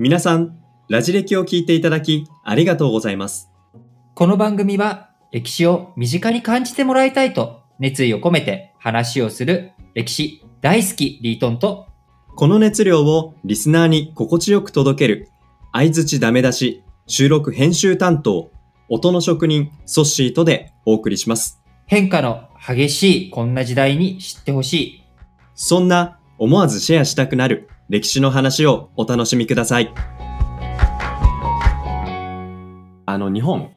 皆さん、ラジ歴を聞いていただきありがとうございます。この番組は歴史を身近に感じてもらいたいと熱意を込めて話をする歴史大好きリートンとこの熱量をリスナーに心地よく届ける相槌ダメ出し収録編集担当音の職人ソッシーとでお送りします。変化の激しいこんな時代に知ってほしい。そんな思わずシェアしたくなる歴史の話をお楽しみください。あの、日本。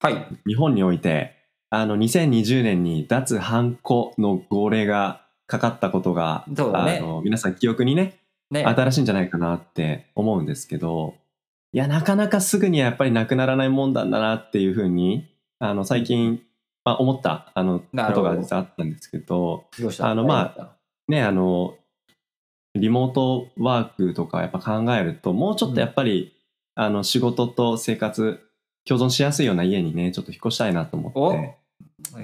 はい。日本において、あの、2020年に脱ハンコの号令がかかったことが、ね、あの皆さん記憶にね、ね、新しいんじゃないかなって思うんですけど、いや、なかなかすぐにはやっぱりなくならないもんだんだなっていうふうに、あの、最近、まあ、思った、あの、ことが実はあったんですけど、どあの、まあ、ね、あの、リモートワークとかやっぱ考えると、もうちょっとやっぱり、うん、あの、仕事と生活、共存しやすいような家にね、ちょっと引っ越したいなと思って、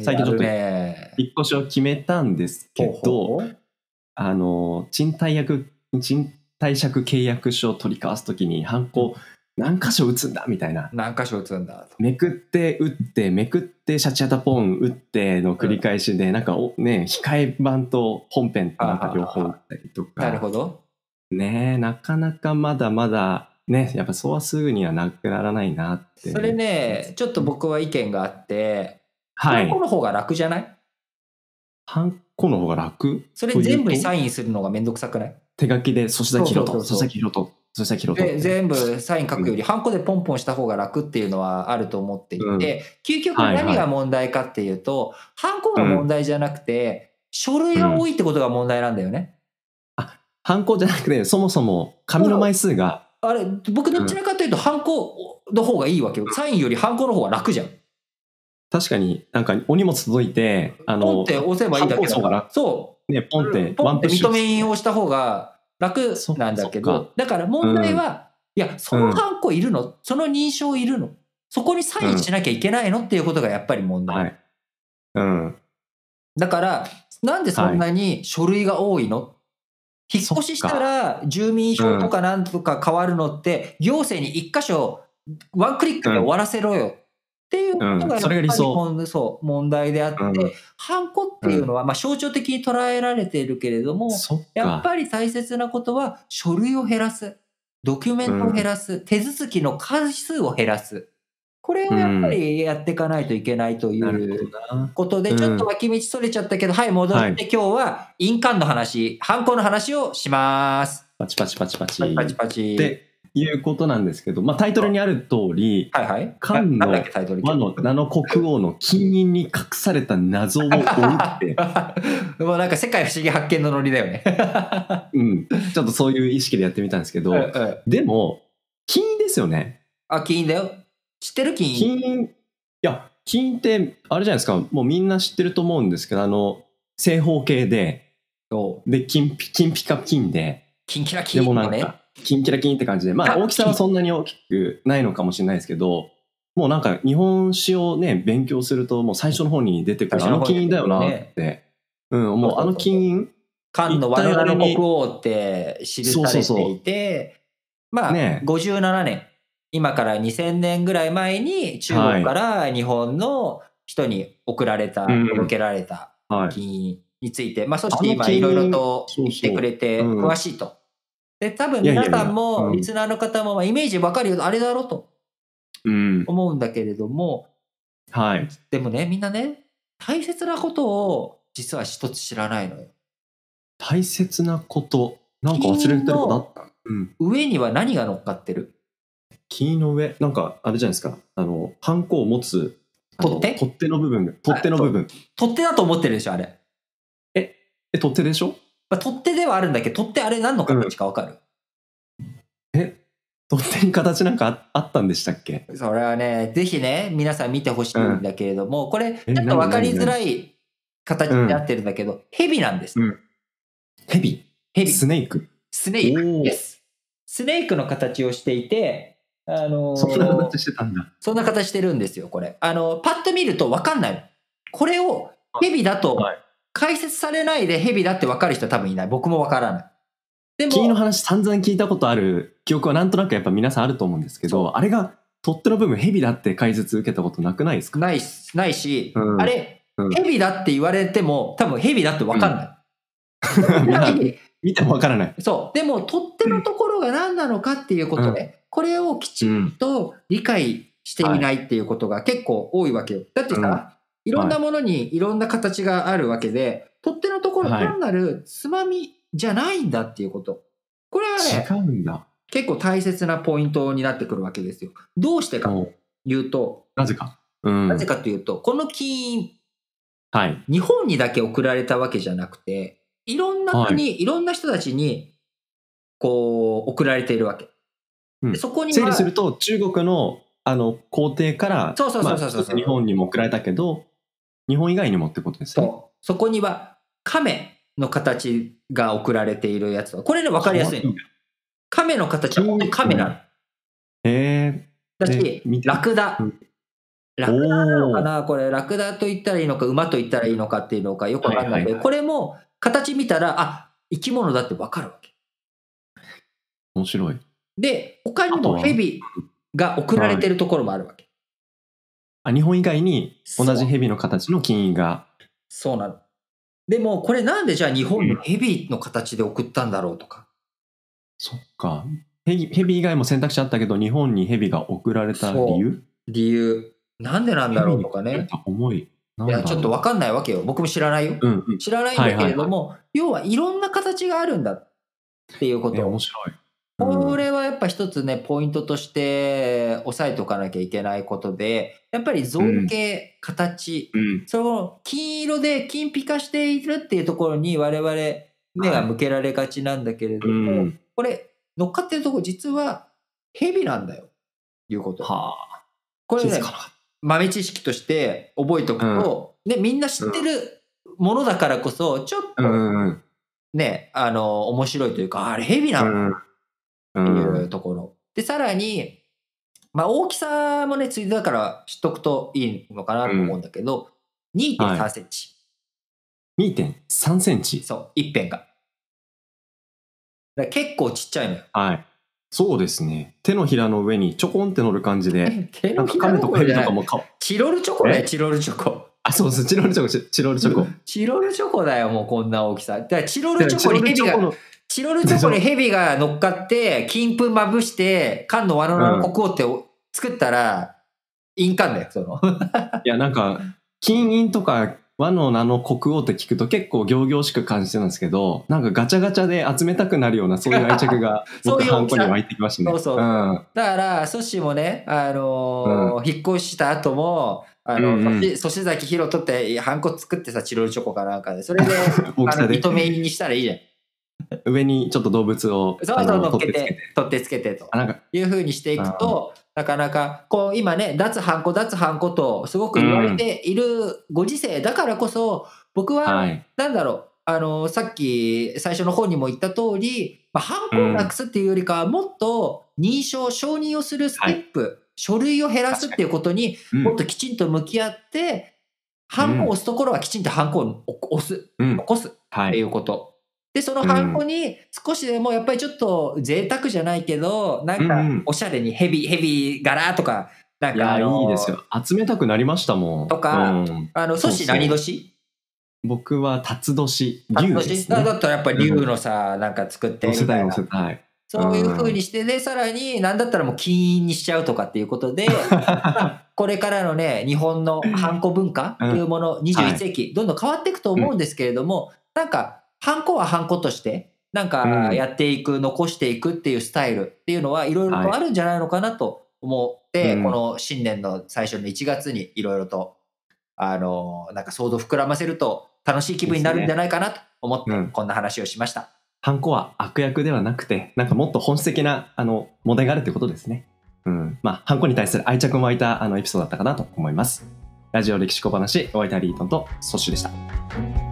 最近ちょっと引っ越しを決めたんですけど、あの、賃貸役、賃貸借契約書を取り交わすときに、ハンコ、うん何箇所打つんだみたいな。何箇所打つんだと。めくって打ってめくってシャチハタポン打っての繰り返しで、うん、なんかおね控え版と本編ってなんか両方打ったりとか。なるほど。ねなかなかまだまだねやっぱそうはすぐにはなくならないなって。それねちょっと僕は意見があって、はい、ハの方が楽じゃないハンコの方が楽それ全部にサインするのがめんどくさくない手書きで粗品ひろと粗ろと。そ全部サイン書くより、ハンコでポンポンした方が楽っていうのはあると思っていて、うん、究極何が問題かっていうと、はハンコが問題じゃなくて、書類が多いってことが問題なんだよね。うん、ハンコじゃなくて、そもそも紙の枚数が。あれ、僕どちらかというと、ハンコの方がいいわけよ。サインよりハンコの方が楽じゃん。確かになんかお荷物届いて、あの、ポンって押せばいいだけだから。そう。ね、ポンって、ワンプッシュ。認めをした方が楽なんだけど、だから問題は、いや、そのハンコいるの、その認証いるのそこにサインしなきゃいけないの、っていうことがやっぱり問題。うん。だから、なんでそんなに書類が多いの、引っ越ししたら住民票とかなんとか変わるのって、行政に一箇所ワンクリックで終わらせろよっていうのがやっぱりそう問題であって、うん、ハンコっていうのは、まあ、象徴的に捉えられているけれども、やっぱり大切なことは書類を減らすドキュメントを減らす、手続きの数を減らすこれをやっぱりやっていかないといけないということで、ちょっと脇道それちゃったけど、はい戻って今日は印鑑の話ハンコの話をします。パチパチパチパチ。パチパチパチ。いうことなんですけど、まあ、タイトルにある通り、はいはい、漢の和の名の国王の金印に隠された謎を追うって。もうなんか世界不思議発見のノリだよね。うん。ちょっとそういう意識でやってみたんですけど、うんうん、でも、金印ですよね。あ、金印だよ。知ってる金印金いや、金ってあれじゃないですか、もうみんな知ってると思うんですけど、あの、正方形で、で、金金ピカ金で、金キラ金のね。キンキラキンって感じで、まあ大きさはそんなに大きくないのかもしれないですけど、もうなんか日本史をね、勉強すると、もう最初の方に出てくる、あの金印だよなって、うん、もうあの金印。漢の我々の国王って記されていて、まあ、ね、57年、今から2000年ぐらい前に中国から日本の人に送られた、届けられた金印について、まあ、そして今いろいろと言ってくれて、詳しいと。で、多分皆さんも、リスナーの方も、イメージわかるよ、あれだろうと思うんだけれども、うん、はい。でもね、みんなね、大切なことを実は一つ知らないのよ。大切なこと、なんか忘れてることあった上には何が乗っかってる木の上、なんかあれじゃないですか、あの、ハンコを持つ、取っ手取っ手の部分、取っ手の部分。取っ手だと思ってるでしょ、あれ。え、え、取っ手でしょまあ、取っ手ではあるんだけど、取っ手あれ何の形かわかる、うん、え取っ手に形なんかあったんでしたっけそれはね、ぜひね、皆さん見てほしいんだけれども、うん、これ、なんかわかりづらい形になってるんだけど、蛇なんです。蛇蛇スネークスネークです。スネークの形をしていて、あのー、そんな形してたんだ。そんな形してるんですよ、これ。あの、パッと見るとわかんない。これを蛇だと解説されないでヘビだって分かる人は多分いない。僕も分からない。でも。君の話散々聞いたことある記憶はなんとなくやっぱ皆さんあると思うんですけど、あれが取っ手の部分ヘビだって解説受けたことなくないですかないないし、うん、あれ、うん、ヘビだって言われても多分ヘビだって分かんない。うん、見ても分からない。そう。でも取っ手のところが何なのかっていうことで、これをきちんと理解していないっていうことが結構多いわけよ。だってさ、いろんなものにいろんな形があるわけで、はい、取っ手のところ単なるつまみじゃないんだっていうこと。これはね、結構大切なポイントになってくるわけですよ。どうしてかというと、なぜか、うん、なぜかというと、この金はい、日本にだけ送られたわけじゃなくて、いろんな国、はい、いろんな人たちに、こう、送られているわけ。うん、そこに整理すると、中国のあの皇帝から日本にも送られたけど日本以外にもってことですね。そこには亀の形が送られているやつこれね、分かりやすいの。亀の形は本当に亀なの。えー、だし、ラクダ。ラクダなのかなこれ、ラクダと言ったらいいのか、馬と言ったらいいのかっていうのかよくわかんないので、これも形見たら、あ生き物だって分かるわけ。面白い。で、他にもヘビが送られてるところもあるわけ。あ日本以外に同じヘビの形の金印がそうなの。でも、これなんでじゃあ日本のヘビの形で送ったんだろうとか。そっかヘビ。ヘビ以外も選択肢あったけど、日本にヘビが送られた理由理由。なんでなんだろうとかね。重い。いや、ちょっとわかんないわけよ。僕も知らないよ。うんうん、知らないんだけれども、要はいろんな形があるんだっていうこと。面白い。これはやっぱ一つね、ポイントとして押さえておかなきゃいけないことで、やっぱり造形、うん、形、うん、その金色で金ピカしているっていうところに我々目が向けられがちなんだけれども、はいうん、これ乗っかってるとこ実は蛇なんだよ、いうこと。はあ、これね、豆知識として覚えておくと、ね、みんな知ってるものだからこそ、ちょっとね、ね、あの、面白いというか、あれ蛇なんだ。っていうところ。で、さらに、まあ、大きさもね、ついでだから知っとくといいのかなと思うんだけど、うん、2.3センチ。はい、2.3センチそう、一辺が。結構ちっちゃいのよ。はい。そうですね。手のひらの上にちょこんって乗る感じで。手のひらの上とかとかもチロルチョコだよ、チロルチョコ。あ、そうですチロルチョコ、チロルチョコ。チロルチョコだよ、もうこんな大きさ。だからチロルチョコに蛇が、チロルチョコに蛇が乗っかって、金粉まぶして、缶のワのナの国王って作ったら、印鑑だよ、その。いや、なんか、金印とか和の名の国王って聞くと結構行々しく感じてるんですけど、なんかガチャガチャで集めたくなるような、そういう愛着が、僕はんこに湧いてきましたね。そうそう。だから、ソシもね、あのーうん、引っ越した後も、あの、うんうん、ソシザキヒロってハンコ作ってさ、チロルチョコかなんかで、それで、あ認め印にしたらいいじゃん。上にちょっと動物をそうそう乗っけて取ってつけてというふうにしていくとなかなかこう今ね脱ハンコ脱ハンコとすごく言われているご時世だからこそ、僕は何だろう、はいあのさっき最初の方にも言った通り、まあ、ハンコをなくすっていうよりかは、もっと認証、承認をするステップ、はい、書類を減らすっていうことにもっときちんと向き合って、うん、ハンコを押すところはきちんとハンコを押す、うん、起こすっていうことで、そのハンコに少しでもやっぱりちょっと贅沢じゃないけど、なんかおしゃれにヘビ、ヘビ柄とか、なんかいや、いいですよ。集めたくなりましたもん。とか、うん、あの、ソシ何年僕は辰年。竜ですね、だったらやっぱり竜のさ、うん、なんか作ってみたいな。はい。そういうふうにして、で、さらに、なんだったらもう金印にしちゃうとかっていうことで、これからのね、日本のハンコ文化というもの、うん、21世紀、どんどん変わっていくと思うんですけれども、うん、なんか、ハンコはハンコとして、なんかやっていく、うん、残していくっていうスタイルっていうのはいろいろとあるんじゃないのかなと思って、はいこの新年の最初の1月にいろいろと、あの、なんか想像膨らませると楽しい気分になるんじゃないかなと思って、こんな話をしました。ハンコは悪役ではなくて、なんかもっと本質的な、あの、問題があるってことですね。うん。まあ、ハンコに対する愛着も湧いた、あの、エピソードだったかなと思います。ラジオ歴史小話、お相手はリートンとソッシュでした。